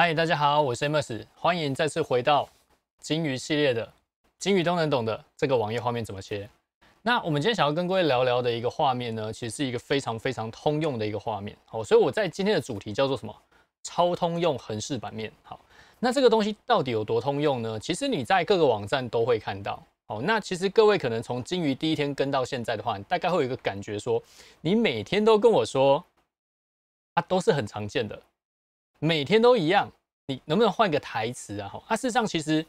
嗨，大家好，我是 MS，欢迎再次回到金鱼系列的金鱼都能懂的这个网页画面怎么切？那我们今天想要跟各位聊聊的一个画面呢，其实是一个非常非常通用的一个画面。好，所以我在今天的主题叫做什么？超通用横式版面。好，那这个东西到底有多通用呢？其实你在各个网站都会看到。好，那其实各位可能从金鱼第一天跟到现在的话，大概会有一个感觉说，你每天都跟我说，它都是很常见的，每天都一样。你能不能换个台词啊？哈，啊，事实上其实，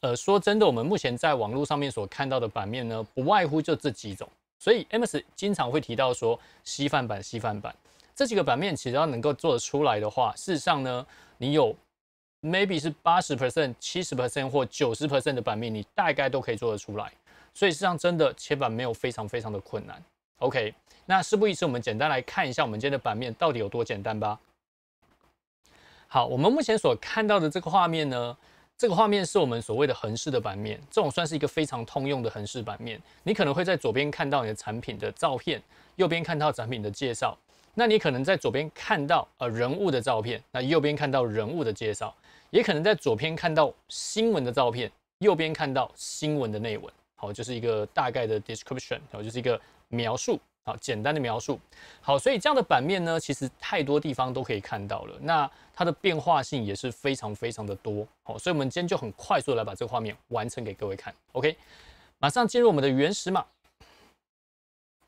呃，说真的，我们目前在网络上面所看到的版面呢，不外乎就这几种。所以，MS 经常会提到说，稀饭版、稀饭版这几个版面，其实要能够做得出来的话，事实上呢，你有 maybe 是八十 percent、七十 percent 或九十 percent 的版面，你大概都可以做得出来。所以，事实上真的切板没有非常非常的困难。OK，那事不宜迟，我们简单来看一下我们今天的版面到底有多简单吧。好，我们目前所看到的这个画面呢，这个画面是我们所谓的横式的版面，这种算是一个非常通用的横式版面。你可能会在左边看到你的产品的照片，右边看到产品的介绍。那你可能在左边看到呃人物的照片，那右边看到人物的介绍，也可能在左边看到新闻的照片，右边看到新闻的内文。好，就是一个大概的 description，好，就是一个描述。好，简单的描述。好，所以这样的版面呢，其实太多地方都可以看到了。那它的变化性也是非常非常的多。好，所以我们今天就很快速来把这个画面完成给各位看。OK，马上进入我们的原始码。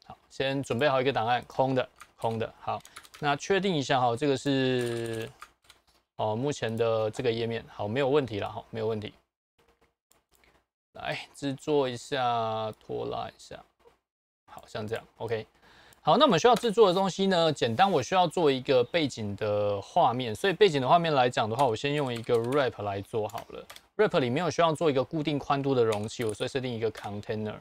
好，先准备好一个档案，空的，空的。好，那确定一下哈，这个是哦，目前的这个页面，好，没有问题了哈，没有问题。来制作一下，拖拉一下。好像这样，OK。好，那我们需要制作的东西呢？简单，我需要做一个背景的画面，所以背景的画面来讲的话，我先用一个 Wrap 来做好了。Wrap 里面我需要做一个固定宽度的容器，我所以设定一个 Container。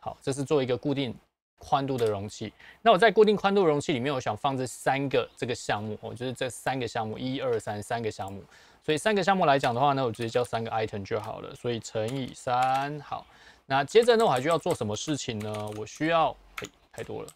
好，这是做一个固定宽度的容器。那我在固定宽度容器里面，我想放这三个这个项目，我就是这三个项目，一二三，三个项目。所以三个项目来讲的话呢，我直接叫三个 Item 就好了，所以乘以三，好。那接着呢，我还需要做什么事情呢？我需要，嘿，太多了。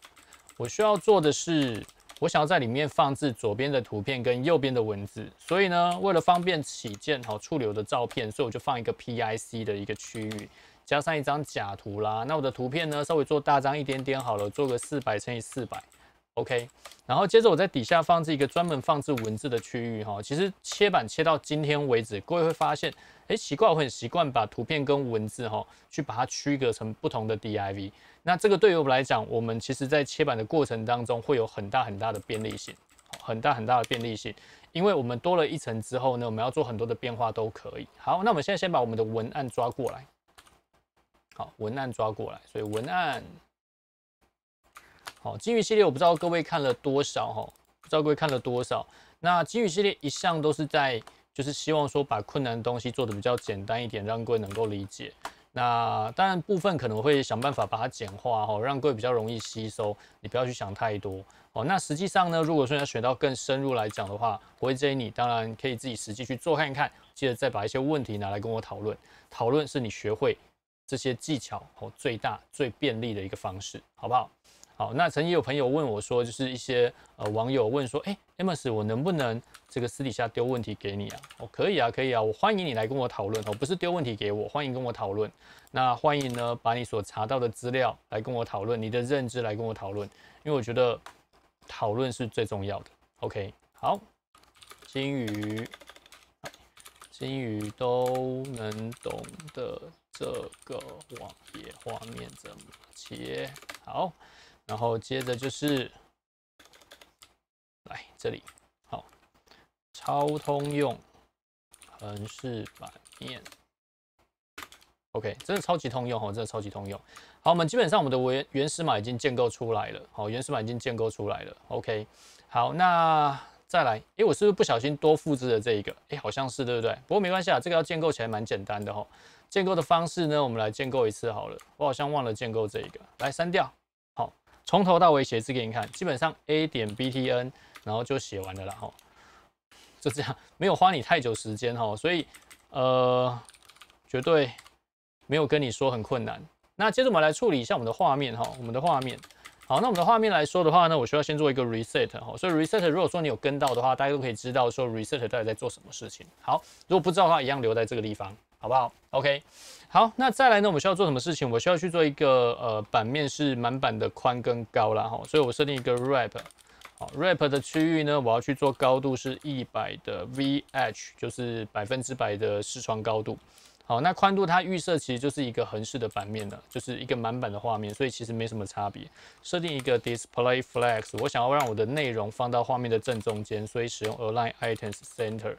我需要做的是，我想要在里面放置左边的图片跟右边的文字。所以呢，为了方便起见，好处理我的照片，所以我就放一个 P I C 的一个区域，加上一张假图啦。那我的图片呢，稍微做大张一点点好了，做个四百乘以四百。OK，然后接着我在底下放置一个专门放置文字的区域哈。其实切板切到今天为止，各位会发现，哎，奇怪，我很习惯把图片跟文字哈去把它区隔成不同的 DIV。那这个对于我们来讲，我们其实在切板的过程当中会有很大很大的便利性，很大很大的便利性，因为我们多了一层之后呢，我们要做很多的变化都可以。好，那我们现在先把我们的文案抓过来，好，文案抓过来，所以文案。好，金鱼系列我不知道各位看了多少哈，不知道各位看了多少。那金鱼系列一向都是在就是希望说把困难的东西做的比较简单一点，让各位能够理解。那当然部分可能会想办法把它简化哈，让各位比较容易吸收。你不要去想太多哦。那实际上呢，如果说要学到更深入来讲的话，我会建议你，当然可以自己实际去做看一看，记得再把一些问题拿来跟我讨论。讨论是你学会这些技巧和最大最便利的一个方式，好不好？好，那曾经有朋友问我说，就是一些呃网友问说，哎，Emus，我能不能这个私底下丢问题给你啊？我可以啊，可以啊，我欢迎你来跟我讨论哦，不是丢问题给我，欢迎跟我讨论。那欢迎呢，把你所查到的资料来跟我讨论，你的认知来跟我讨论，因为我觉得讨论是最重要的。OK，好，金鱼，金鱼都能懂的这个网页画面怎么切？好。然后接着就是，来这里，好，超通用，横式版面，OK，真的超级通用哦，真的超级通用。好，我们基本上我们的原原始码已经建构出来了，好，原始码已经建构出来了，OK，好，那再来，哎，我是不是不小心多复制了这一个？哎，好像是对不对？不过没关系啊，这个要建构起来蛮简单的哈。建构的方式呢，我们来建构一次好了，我好像忘了建构这一个，来删掉。从头到尾写字给你看，基本上 A 点 BTN，然后就写完了啦，吼，就这样，没有花你太久时间，吼，所以呃，绝对没有跟你说很困难。那接着我们来处理一下我们的画面，哈，我们的画面。好，那我们的画面来说的话呢，我需要先做一个 reset，哈，所以 reset 如果说你有跟到的话，大家都可以知道说 reset 到底在做什么事情。好，如果不知道的话，一样留在这个地方，好不好？OK。好，那再来呢？我们需要做什么事情？我需要去做一个呃，版面是满版的宽跟高啦，哈，所以我设定一个 wrap，好，wrap 的区域呢，我要去做高度是一百的 vh，就是百分之百的视窗高度。好，那宽度它预设其实就是一个横式的版面了，就是一个满版的画面，所以其实没什么差别。设定一个 display flex，我想要让我的内容放到画面的正中间，所以使用 align items center。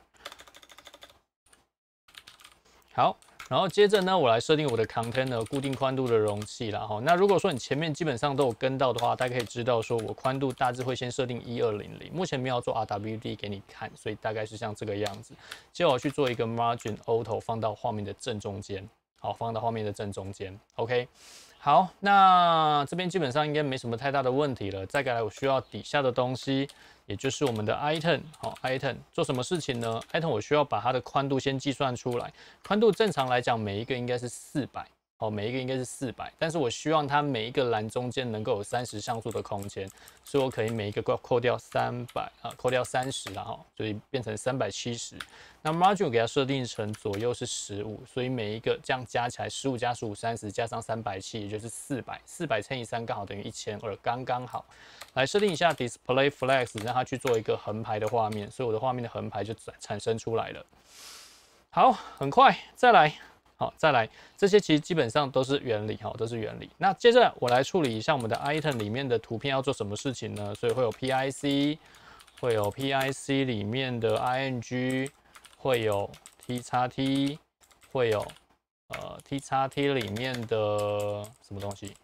好。然后接着呢，我来设定我的 container 固定宽度的容器了哈。那如果说你前面基本上都有跟到的话，大家可以知道说我宽度大致会先设定一二零零。目前没有做 RWD 给你看，所以大概是像这个样子。接着去做一个 margin auto 放到画面的正中间，好，放到画面的正中间，OK。好，那这边基本上应该没什么太大的问题了。再来，我需要底下的东西，也就是我们的 item 好 item 做什么事情呢？item 我需要把它的宽度先计算出来，宽度正常来讲每一个应该是四百。哦，每一个应该是四百，但是我希望它每一个栏中间能够有三十像素的空间，所以我可以每一个扣掉三百啊，扣掉三十，然后所以变成三百七十。那 margin 给它设定成左右是十五，所以每一个这样加起来十五加十五三十加上三百七，也就是四百，四百乘以三刚好等于一千二，刚刚好。来设定一下 display flex，让它去做一个横排的画面，所以我的画面的横排就产产生出来了。好，很快，再来。好，再来这些其实基本上都是原理，哈，都是原理。那接着我来处理一下我们的 item 里面的图片要做什么事情呢？所以会有 pic，会有 pic 里面的 ing，会有 t 叉 t，会有呃 t 叉 t 里面的什么东西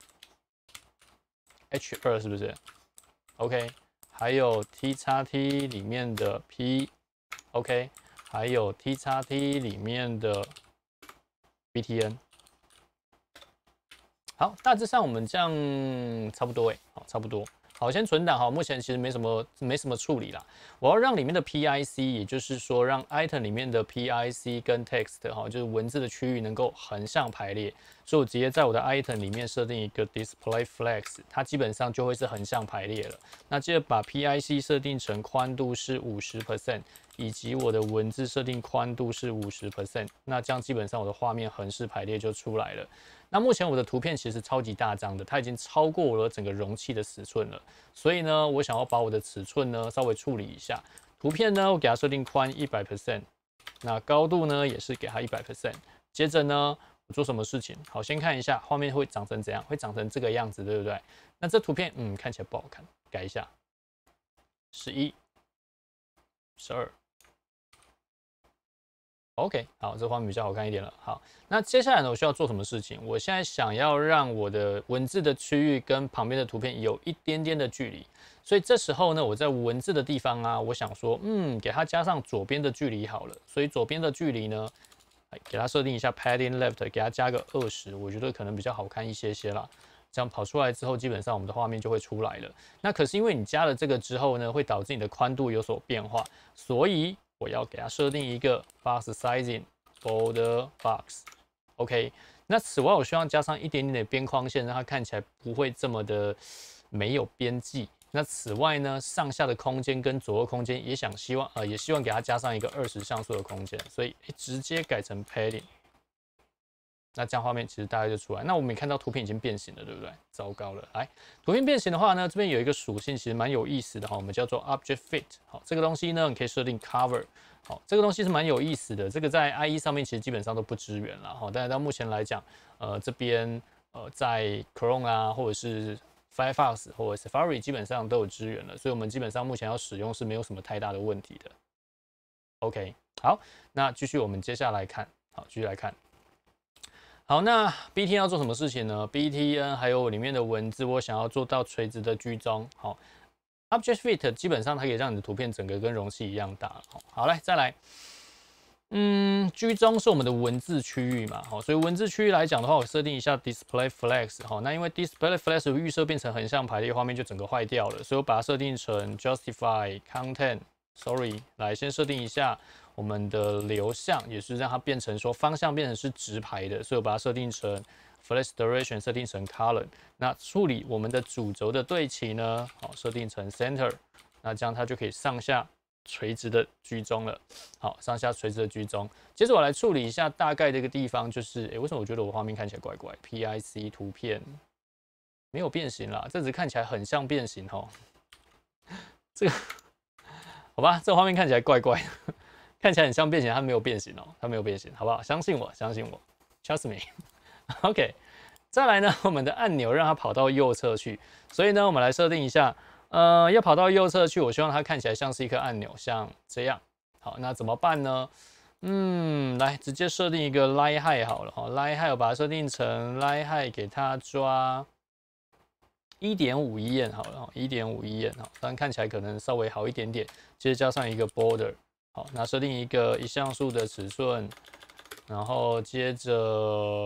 ？h 二是不是？OK，还有 t 叉 t 里面的 p，OK，还有 t 叉 t 里面的。btn，好，大致上我们这样差不多哎，好，差不多。好，先存档好。目前其实没什么，没什么处理了。我要让里面的 pic，也就是说让 item 里面的 pic 跟 text 哈，就是文字的区域能够横向排列，所以我直接在我的 item 里面设定一个 display flex，它基本上就会是横向排列了。那接着把 pic 设定成宽度是五十 percent。以及我的文字设定宽度是五十 percent，那这样基本上我的画面横式排列就出来了。那目前我的图片其实超级大张的，它已经超过的整个容器的尺寸了。所以呢，我想要把我的尺寸呢稍微处理一下。图片呢，我给它设定宽一百 percent，那高度呢也是给它一百 percent。接着呢，我做什么事情？好，先看一下画面会长成怎样，会长成这个样子，对不对？那这图片，嗯，看起来不好看，改一下。十一，十二。OK，好，这画面比较好看一点了。好，那接下来呢，我需要做什么事情？我现在想要让我的文字的区域跟旁边的图片有一点点的距离，所以这时候呢，我在文字的地方啊，我想说，嗯，给它加上左边的距离好了。所以左边的距离呢，给它设定一下 padding left，给它加个二十，我觉得可能比较好看一些些了。这样跑出来之后，基本上我们的画面就会出来了。那可是因为你加了这个之后呢，会导致你的宽度有所变化，所以。我要给它设定一个 box sizing border box，OK。那此外，我希望加上一点点的边框线，让它看起来不会这么的没有边际。那此外呢，上下的空间跟左右空间也想希望，呃，也希望给它加上一个二十像素的空间，所以直接改成 padding。那这样画面其实大概就出来。那我们也看到图片已经变形了，对不对？糟糕了！来，图片变形的话呢，这边有一个属性，其实蛮有意思的哈。我们叫做 object fit 好，这个东西呢，你可以设定 cover 好，这个东西是蛮有意思的。这个在 IE 上面其实基本上都不支援了哈。但是到目前来讲，呃，这边呃，在 Chrome 啊，或者是 Firefox 或者 Safari 基本上都有支援了，所以我们基本上目前要使用是没有什么太大的问题的。OK，好，那继续我们接下来看，好，继续来看。好，那 BTN 要做什么事情呢？BTN 还有里面的文字，我想要做到垂直的居中。好，Object Fit 基本上它可以让你的图片整个跟容器一样大。好，好嘞，再来。嗯，居中是我们的文字区域嘛？好，所以文字区域来讲的话，我设定一下 Display Flex。好，那因为 Display Flex 预设变成横向排列，画面就整个坏掉了，所以我把它设定成 Justify Content。Sorry，来先设定一下。我们的流向也是让它变成说方向变成是直排的，所以我把它设定成 f l e x direction，设定成 column。那处理我们的主轴的对齐呢？好，设定成 center。那这样它就可以上下垂直的居中了。好，上下垂直的居中。接着我来处理一下大概的一个地方，就是哎，为什么我觉得我画面看起来怪怪？P I C 图片没有变形啦，这只看起来很像变形哦。这个好吧，这画面看起来怪怪。看起来很像变形，它没有变形哦，它没有变形，好不好？相信我，相信我，Trust me。OK，再来呢，我们的按钮让它跑到右侧去，所以呢，我们来设定一下，呃，要跑到右侧去，我希望它看起来像是一颗按钮，像这样。好，那怎么办呢？嗯，来直接设定一个拉嗨好了哈，拉嗨我把它设定成拉嗨，给它抓一点五一验好了，一点五一验哈，然看起来可能稍微好一点点，接着加上一个 border。好，那设定一个一像素的尺寸，然后接着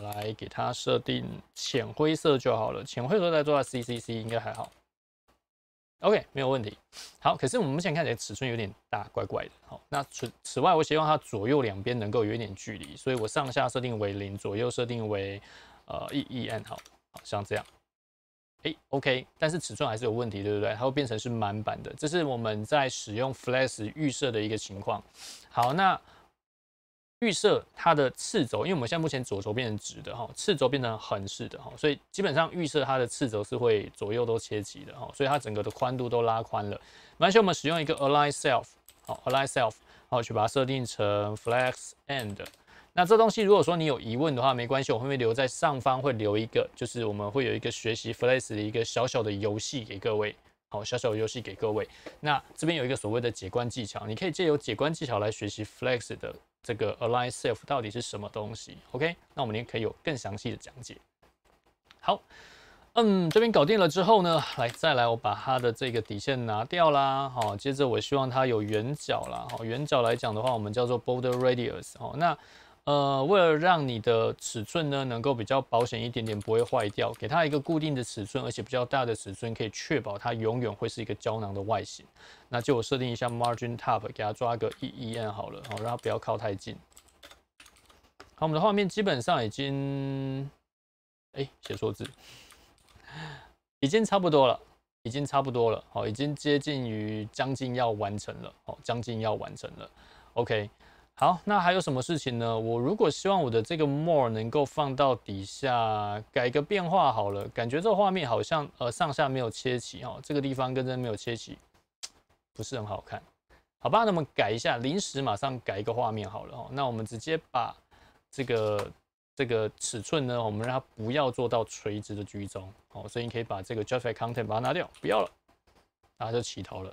来给它设定浅灰色就好了。浅灰色再做下 C C C 应该还好。OK，没有问题。好，可是我们目前看起来尺寸有点大，怪怪的。好，那此此外，我希望它左右两边能够有一点距离，所以我上下设定为零，左右设定为呃 e e N 好，像这样。哎，OK，但是尺寸还是有问题，对不对？它会变成是满版的，这是我们在使用 Flex 预设的一个情况。好，那预设它的次轴，因为我们现在目前左轴变成直的哈，次轴变成横式的哈，所以基本上预设它的次轴是会左右都切齐的哈，所以它整个的宽度都拉宽了。完全我们使用一个 Align Self 好，Align Self 好去把它设定成 Flex End。那这东西如果说你有疑问的话，没关系，我会留在上方会留一个，就是我们会有一个学习 Flex 的一个小小的游戏给各位，好，小小游戏给各位。那这边有一个所谓的解关技巧，你可以借由解关技巧来学习 Flex 的这个 Align Self 到底是什么东西。OK，那我们也可以有更详细的讲解。好，嗯，这边搞定了之后呢，来再来，我把它的这个底线拿掉啦，好，接着我希望它有圆角啦，好，圆角来讲的话，我们叫做 Border Radius，好，那。呃，为了让你的尺寸呢能够比较保险一点点，不会坏掉，给它一个固定的尺寸，而且比较大的尺寸可以确保它永远会是一个胶囊的外形。那就我设定一下 margin top，给它抓个一一 n 好了，好让它不要靠太近。好，我们的画面基本上已经，哎，写错字，已经差不多了，已经差不多了，好，已经接近于将近要完成了，好，将近要完成了，OK。好，那还有什么事情呢？我如果希望我的这个 more 能够放到底下，改个变化好了。感觉这个画面好像呃上下没有切齐哈，这个地方跟这没有切齐，不是很好看。好吧，那么改一下，临时马上改一个画面好了哈。那我们直接把这个这个尺寸呢，我们让它不要做到垂直的居中，哦，所以你可以把这个 justify content 把它拿掉，不要了，然后就起头了，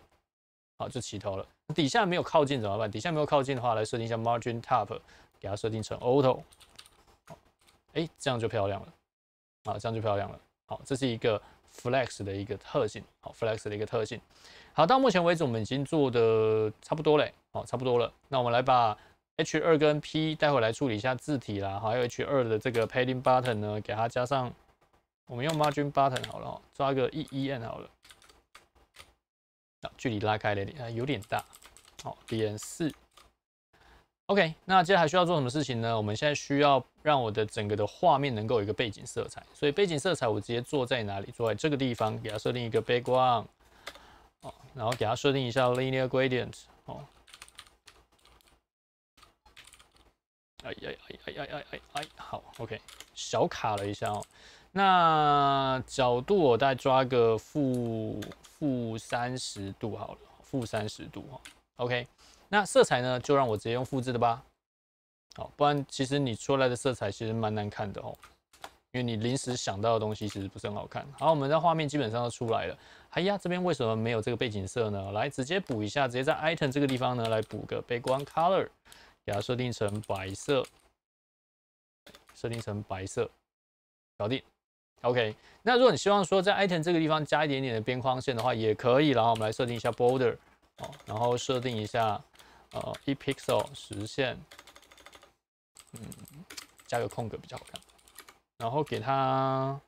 好，就起头了。底下没有靠近怎么办？底下没有靠近的话，来设定一下 margin top，给它设定成 auto。哎，这样就漂亮了，啊，这样就漂亮了。好，这是一个 flex 的一个特性，好，flex 的一个特性。好，到目前为止我们已经做的差不多嘞，好，差不多了。那我们来把 h2 跟 p，待会来处理一下字体啦。好，还有 h2 的这个 padding button 呢，给它加上，我们用 margin button 好了，抓个 e e n 好了。距离拉开了点，啊，有点大。好，点四。OK，那接下还需要做什么事情呢？我们现在需要让我的整个的画面能够有一个背景色彩，所以背景色彩我直接做在哪里？做在这个地方，给它设定一个背光。哦，然后给它设定一下 linear gradient。哦，哎哎哎哎哎哎哎，好，OK。小卡了一下哦。那角度我再抓个负。负三十度好了，负三十度哈，OK。那色彩呢，就让我直接用复制的吧。好，不然其实你出来的色彩其实蛮难看的哦，因为你临时想到的东西其实不是很好看。好，我们的画面基本上都出来了。哎呀，这边为什么没有这个背景色呢？来，直接补一下，直接在 Item 这个地方呢，来补个 Background Color，给它设定成白色，设定成白色，搞定。OK，那如果你希望说在 item 这个地方加一点点的边框线的话，也可以。然后我们来设定一下 border 哦，然后设定一下呃，一 pixel 实现，嗯，加个空格比较好看。然后给它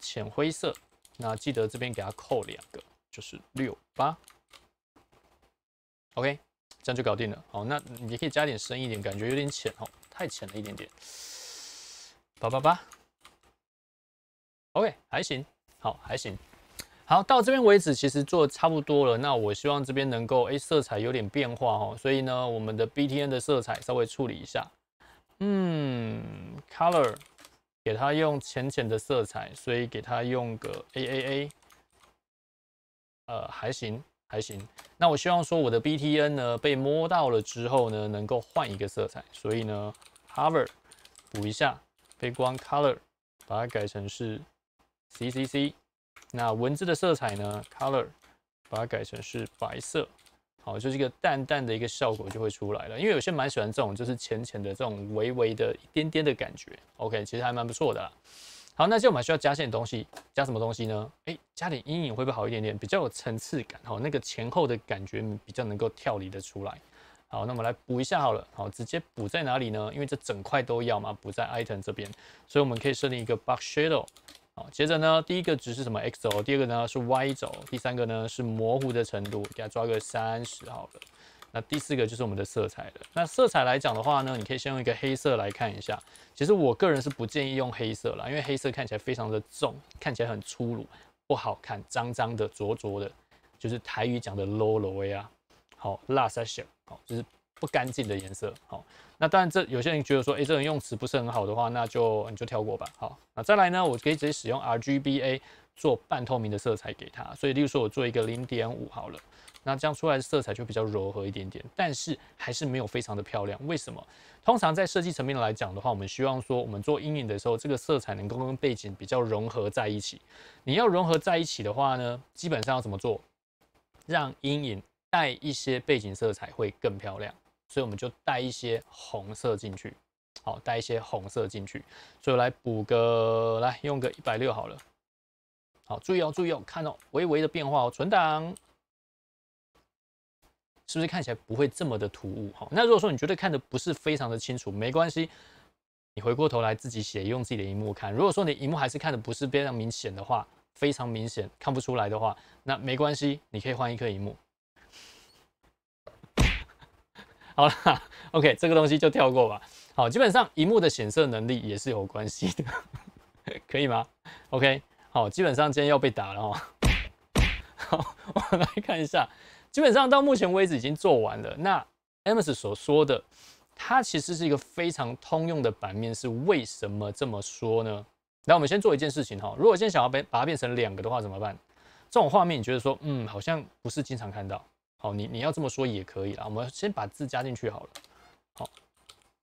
浅灰色，那记得这边给它扣两个，就是六八。OK，这样就搞定了。好，那你可以加点深一点，感觉有点浅哦，太浅了一点点，八八八。OK，还行，好，还行，好，到这边为止，其实做差不多了。那我希望这边能够，哎，色彩有点变化哦。所以呢，我们的 BTN 的色彩稍微处理一下。嗯，Color，给它用浅浅的色彩，所以给它用个 AAA。呃，还行，还行。那我希望说我的 BTN 呢，被摸到了之后呢，能够换一个色彩。所以呢，Hover 补一下背光 Color，把它改成是。C C C，那文字的色彩呢？Color，把它改成是白色，好，就是一个淡淡的一个效果就会出来了。因为有些蛮喜欢这种就是浅浅的这种微微的一点点的感觉。OK，其实还蛮不错的。好，那接在我们需要加点东西，加什么东西呢？哎，加点阴影会不会好一点点，比较有层次感，好，那个前后的感觉比较能够跳离的出来。好，那我们来补一下好了。好，直接补在哪里呢？因为这整块都要嘛，补在 Item 这边，所以我们可以设定一个 Box Shadow。接着呢，第一个值是什么？X 轴，第二个呢是 Y 轴，第三个呢是模糊的程度，给它抓个三十好了。那第四个就是我们的色彩了。那色彩来讲的话呢，你可以先用一个黑色来看一下。其实我个人是不建议用黑色啦，因为黑色看起来非常的重，看起来很粗鲁，不好看，脏脏的，浊浊的，就是台语讲的 low low 呀。好，last s h i p 好，就是。不干净的颜色，好，那当然这有些人觉得说，哎，这种用词不是很好的话，那就你就跳过吧，好，那再来呢，我可以直接使用 RGBA 做半透明的色彩给它，所以例如说我做一个零点五好了，那这样出来的色彩就比较柔和一点点，但是还是没有非常的漂亮，为什么？通常在设计层面来讲的话，我们希望说我们做阴影的时候，这个色彩能够跟背景比较融合在一起，你要融合在一起的话呢，基本上要怎么做？让阴影带一些背景色彩会更漂亮。所以我们就带一些红色进去，好，带一些红色进去。所以来补个，来用个一百六好了。好，注意哦，注意哦，看到微微的变化哦，存档。是不是看起来不会这么的突兀？哈，那如果说你觉得看的不是非常的清楚，没关系，你回过头来自己写，用自己的荧幕看。如果说你荧幕还是看的不是非常明显的话，非常明显看不出来的话，那没关系，你可以换一颗荧幕。好了，OK，这个东西就跳过吧。好，基本上荧幕的显色能力也是有关系的，可以吗？OK，好，基本上今天要被打了哦。好，我们来看一下，基本上到目前为止已经做完了。那 Amos 所说的，它其实是一个非常通用的版面，是为什么这么说呢？那我们先做一件事情哈，如果今天想要变把它变成两个的话怎么办？这种画面你觉得说，嗯，好像不是经常看到。好，你你要这么说也可以啦。我们先把字加进去好了。好，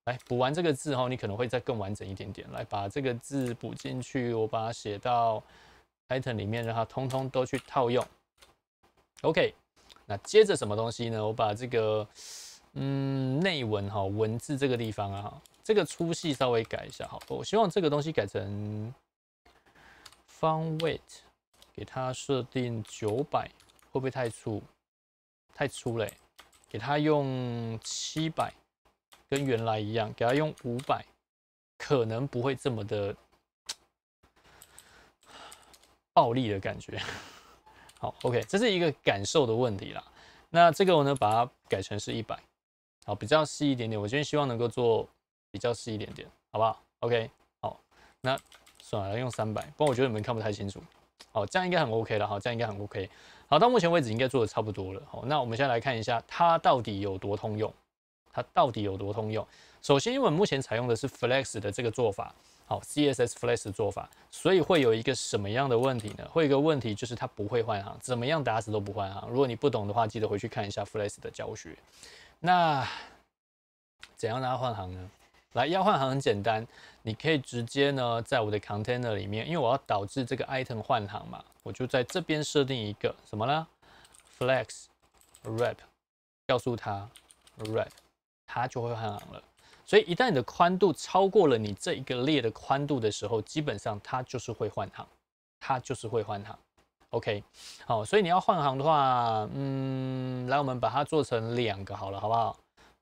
来补完这个字哈，你可能会再更完整一点点。来把这个字补进去，我把它写到 Python 里面，让它通通都去套用。OK，那接着什么东西呢？我把这个嗯内文哈文字这个地方啊，这个粗细稍微改一下好。我希望这个东西改成 font weight，给它设定九百，会不会太粗？太粗了，给他用七百，跟原来一样，给他用五百，可能不会这么的暴力的感觉。好，OK，这是一个感受的问题啦。那这个我呢，把它改成是一百，好，比较细一点点。我今天希望能够做比较细一点点，好不好？OK，好，那算了，用三百，不然我觉得你们看不太清楚。好，这样应该很 OK 了，哈，这样应该很 OK。好，到目前为止应该做的差不多了。好，那我们先来看一下它到底有多通用，它到底有多通用。首先，因为我们目前采用的是 Flex 的这个做法，好，CSS Flex 的做法，所以会有一个什么样的问题呢？会有一个问题就是它不会换行，怎么样打死都不换行。如果你不懂的话，记得回去看一下 Flex 的教学。那怎样让它换行呢？来，要换行很简单。你可以直接呢，在我的 container 里面，因为我要导致这个 item 换行嘛，我就在这边设定一个什么呢 flex wrap，告诉它 wrap，它就会换行了。所以一旦你的宽度超过了你这一个列的宽度的时候，基本上它就是会换行，它就是会换行。OK，好，所以你要换行的话，嗯，来我们把它做成两个好了，好不好？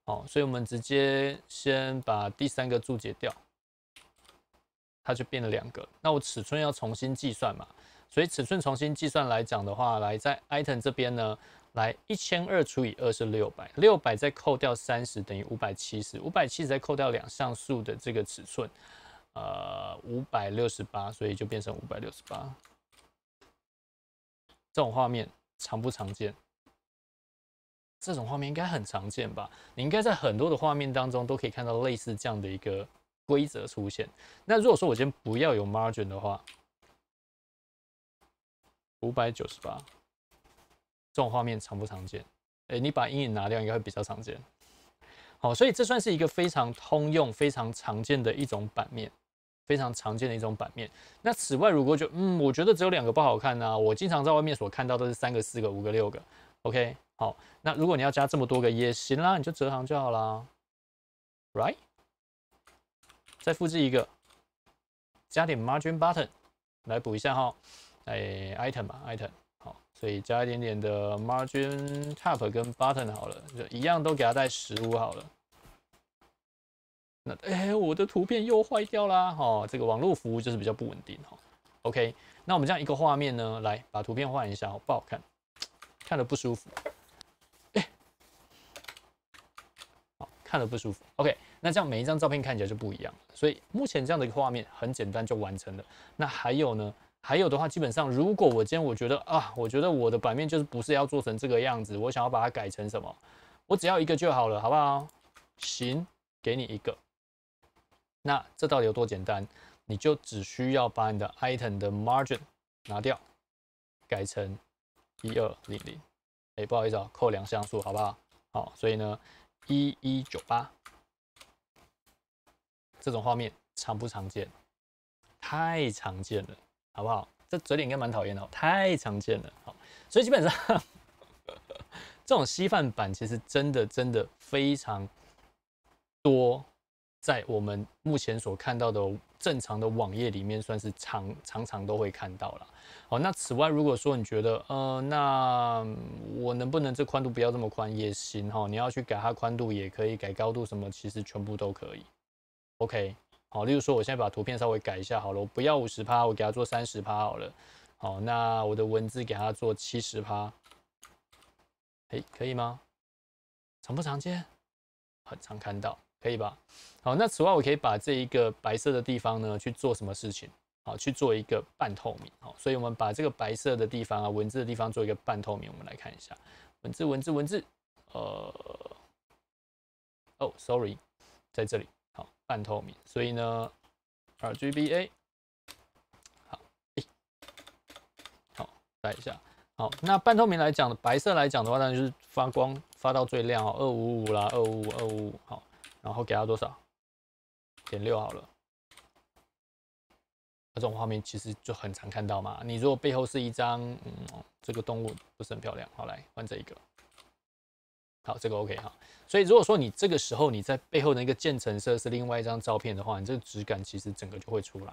哦，所以我们直接先把第三个注解掉。它就变了两个，那我尺寸要重新计算嘛，所以尺寸重新计算来讲的话，来在 item 这边呢，来一千二除以二是六百，六百再扣掉三十等于五百七十，五百七十再扣掉两像素的这个尺寸，呃，五百六十八，所以就变成五百六十八。这种画面常不常见？这种画面应该很常见吧？你应该在很多的画面当中都可以看到类似这样的一个。规则出现。那如果说我今天不要有 margin 的话，五百九十八，这种画面常不常见。哎，你把阴影拿掉，应该会比较常见。好，所以这算是一个非常通用、非常常见的一种版面，非常常见的一种版面。那此外，如果就嗯，我觉得只有两个不好看呢。我经常在外面所看到都是三个、四个、五个、六个。OK，好，那如果你要加这么多个也行啦，你就折行就好啦。r i g h t 再复制一个，加点 margin button 来补一下哈，哎 item 吧 item 好，所以加一点点的 margin top 跟 button 好了，就一样都给它带十五好了。那哎，我的图片又坏掉啦，哦，这个网络服务就是比较不稳定哈。OK，那我们这样一个画面呢，来把图片换一下哦，不好看，看着不舒服，哎，好，看着不舒服。OK。那这样每一张照片看起来就不一样，所以目前这样的一个画面很简单就完成了。那还有呢？还有的话，基本上如果我今天我觉得啊，我觉得我的版面就是不是要做成这个样子，我想要把它改成什么？我只要一个就好了，好不好？行，给你一个。那这到底有多简单？你就只需要把你的 item 的 margin 拿掉，改成一二零零。哎，不好意思啊，扣两像素，好不好？好，所以呢，一一九八。这种画面常不常见，太常见了，好不好？这嘴脸应该蛮讨厌的哦，太常见了，好，所以基本上 这种稀饭版其实真的真的非常多，在我们目前所看到的正常的网页里面，算是常常常都会看到了。好，那此外，如果说你觉得呃，那我能不能这宽度不要这么宽也行哈？你要去改它宽度也可以，改高度什么，其实全部都可以。OK，好，例如说，我现在把图片稍微改一下好了，我不要五十趴，我给它做三十趴好了。好，那我的文字给它做七十趴，哎，可以吗？常不常见？很常看到，可以吧？好，那此外，我可以把这一个白色的地方呢去做什么事情？好，去做一个半透明。好，所以我们把这个白色的地方啊，文字的地方做一个半透明，我们来看一下，文字，文字，文字，呃，哦，Sorry，在这里。半透明，所以呢，R G B A，好，好，来一下，好，那半透明来讲，白色来讲的话，那就是发光发到最亮哦，二五五啦，二五五，二五五，好，然后给它多少，点六好了，这种画面其实就很常看到嘛。你如果背后是一张，嗯，这个动物不是很漂亮，好来换这一个。好，这个 OK 哈，所以如果说你这个时候你在背后的一个渐层色是另外一张照片的话，你这个质感其实整个就会出来，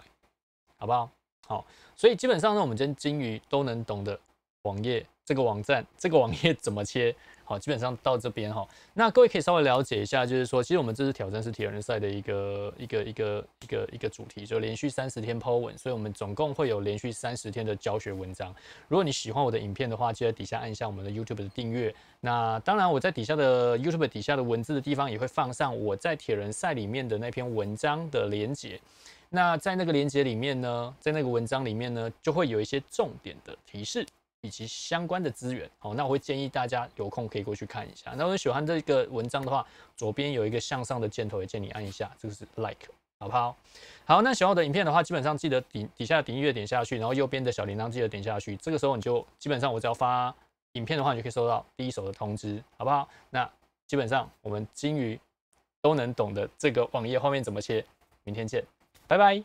好不好？好，所以基本上呢，我们今天金鱼都能懂的网页这个网站这个网页怎么切。啊，基本上到这边哈，那各位可以稍微了解一下，就是说，其实我们这次挑战是铁人赛的一个一个一个一个一个主题，就连续三十天抛文，所以我们总共会有连续三十天的教学文章。如果你喜欢我的影片的话，记得底下按一下我们的 YouTube 的订阅。那当然，我在底下的 YouTube 底下的文字的地方也会放上我在铁人赛里面的那篇文章的连接。那在那个连接里面呢，在那个文章里面呢，就会有一些重点的提示。以及相关的资源，好，那我会建议大家有空可以过去看一下。那如果喜欢这个文章的话，左边有一个向上的箭头，也建议你按一下，这个是 Like，好不好？好，那喜欢我的影片的话，基本上记得底底下的订阅点下去，然后右边的小铃铛记得点下去。这个时候你就基本上我只要发影片的话，你就可以收到第一手的通知，好不好？那基本上我们金鱼都能懂得这个网页画面怎么切。明天见，拜拜。